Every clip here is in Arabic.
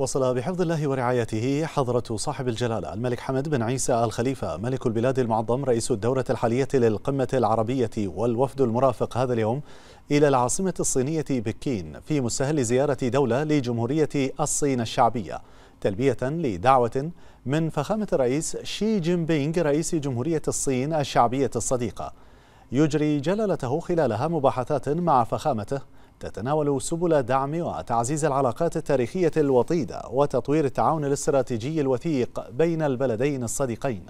وصل بحفظ الله ورعايته حضرة صاحب الجلالة الملك حمد بن عيسى الخليفة ملك البلاد المعظم رئيس الدورة الحالية للقمة العربية والوفد المرافق هذا اليوم إلى العاصمة الصينية بكين في مستهل زيارة دولة لجمهورية الصين الشعبية تلبية لدعوة من فخامة الرئيس شي جين بينغ رئيس جمهورية الصين الشعبية الصديقة يجري جلالته خلالها مباحثات مع فخامته تتناول سبل دعم وتعزيز العلاقات التاريخية الوطيدة وتطوير التعاون الاستراتيجي الوثيق بين البلدين الصديقين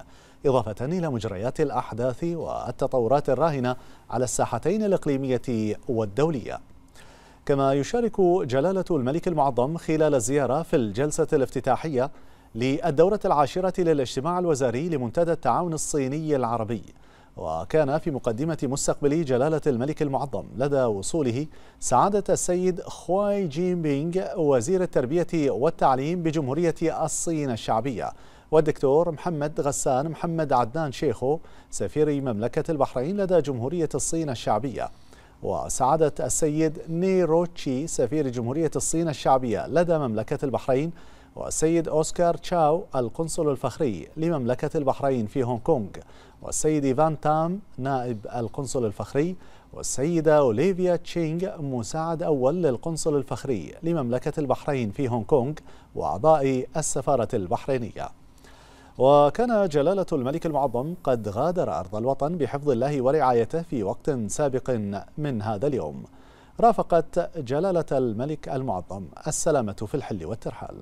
إضافة إلى مجريات الأحداث والتطورات الراهنة على الساحتين الإقليمية والدولية كما يشارك جلالة الملك المعظم خلال الزيارة في الجلسة الافتتاحية للدورة العاشرة للاجتماع الوزاري لمنتدى التعاون الصيني العربي وكان في مقدمة مستقبل جلالة الملك المعظم لدى وصوله سعادة السيد خواي جين بينغ وزير التربية والتعليم بجمهورية الصين الشعبية والدكتور محمد غسان محمد عدنان شيخو سفير مملكة البحرين لدى جمهورية الصين الشعبية وسعادة السيد نيروتشي سفير جمهورية الصين الشعبية لدى مملكة البحرين والسيد أوسكار تشاو القنصل الفخري لمملكة البحرين في هونغ كونغ والسيد إيفان تام نائب القنصل الفخري والسيدة أوليفيا تشينغ مساعد أول للقنصل الفخري لمملكة البحرين في هونغ كونغ وأعضاء السفارة البحرينية وكان جلالة الملك المعظم قد غادر أرض الوطن بحفظ الله ورعايته في وقت سابق من هذا اليوم رافقت جلالة الملك المعظم السلامة في الحل والترحال